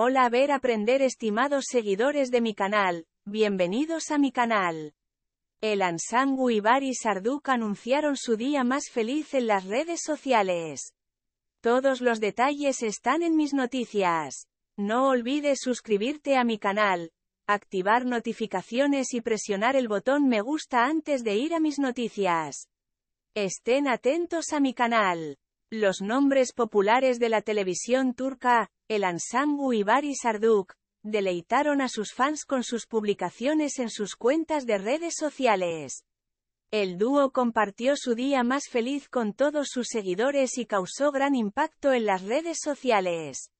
Hola a ver aprender estimados seguidores de mi canal, bienvenidos a mi canal. El Ansangu y y Sarduk anunciaron su día más feliz en las redes sociales. Todos los detalles están en mis noticias. No olvides suscribirte a mi canal, activar notificaciones y presionar el botón me gusta antes de ir a mis noticias. Estén atentos a mi canal. Los nombres populares de la televisión turca, el Ansangu y Baris Arduk, deleitaron a sus fans con sus publicaciones en sus cuentas de redes sociales. El dúo compartió su día más feliz con todos sus seguidores y causó gran impacto en las redes sociales.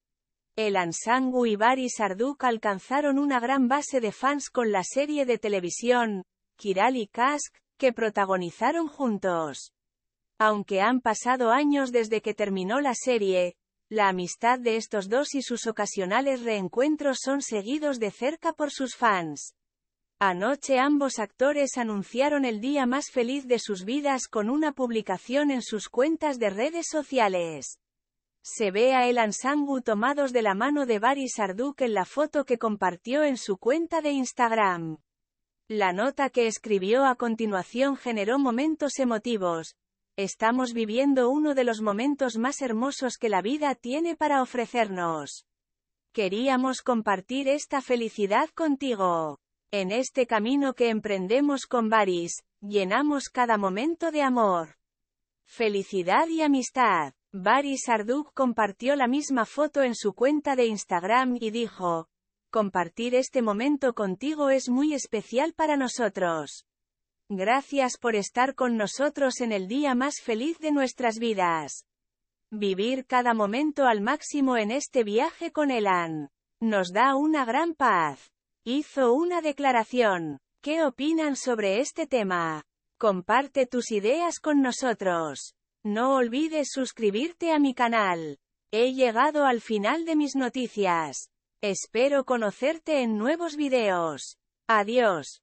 El Ansangu y Baris Arduk alcanzaron una gran base de fans con la serie de televisión, Kiral y Kask, que protagonizaron juntos. Aunque han pasado años desde que terminó la serie, la amistad de estos dos y sus ocasionales reencuentros son seguidos de cerca por sus fans. Anoche ambos actores anunciaron el día más feliz de sus vidas con una publicación en sus cuentas de redes sociales. Se ve a Elan Sangu tomados de la mano de Barry Sarduk en la foto que compartió en su cuenta de Instagram. La nota que escribió a continuación generó momentos emotivos, Estamos viviendo uno de los momentos más hermosos que la vida tiene para ofrecernos. Queríamos compartir esta felicidad contigo. En este camino que emprendemos con Baris, llenamos cada momento de amor, felicidad y amistad. Baris Arduk compartió la misma foto en su cuenta de Instagram y dijo, Compartir este momento contigo es muy especial para nosotros. Gracias por estar con nosotros en el día más feliz de nuestras vidas. Vivir cada momento al máximo en este viaje con Elan. Nos da una gran paz. Hizo una declaración. ¿Qué opinan sobre este tema? Comparte tus ideas con nosotros. No olvides suscribirte a mi canal. He llegado al final de mis noticias. Espero conocerte en nuevos videos. Adiós.